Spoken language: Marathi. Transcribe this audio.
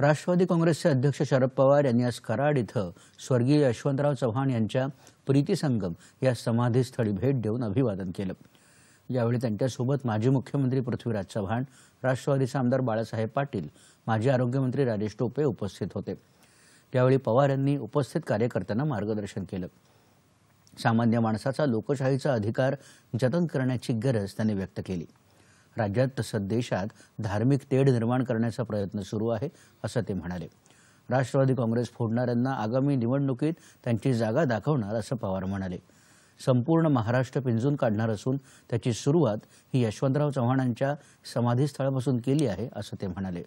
राष्ट्रवादी काँग्रेसचे अध्यक्ष शरद पवार यांनी आज कराड इथं स्वर्गीय यशवंतराव चव्हाण यांच्या प्रीतीसंगम या समाधीस्थळी भेट देऊन अभिवादन केलं यावेळी त्यांच्यासोबत माजी मुख्यमंत्री पृथ्वीराज चव्हाण राष्ट्रवादीचे आमदार बाळासाहेब पाटील माजी आरोग्यमंत्री राजेश टोपे उपस्थित होते त्यावेळी पवार यांनी उपस्थित कार्यकर्त्यांना मार्गदर्शन केलं सामान्य माणसाचा लोकशाहीचा अधिकार जतन करण्याची गरज त्यांनी व्यक्त केली राज्यात तसंच देशात धार्मिक तेढ निर्माण करण्याचा प्रयत्न सुरू आहे असं ते म्हणाले राष्ट्रवादी काँग्रेस फोडणाऱ्यांना आगामी निवडणुकीत त्यांची जागा दाखवणार असं पवार म्हणाले संपूर्ण महाराष्ट्र पिंजून काढणार असून त्याची सुरुवात ही यशवंतराव चव्हाणांच्या समाधीस्थळापासून केली आहे असं ते म्हणाले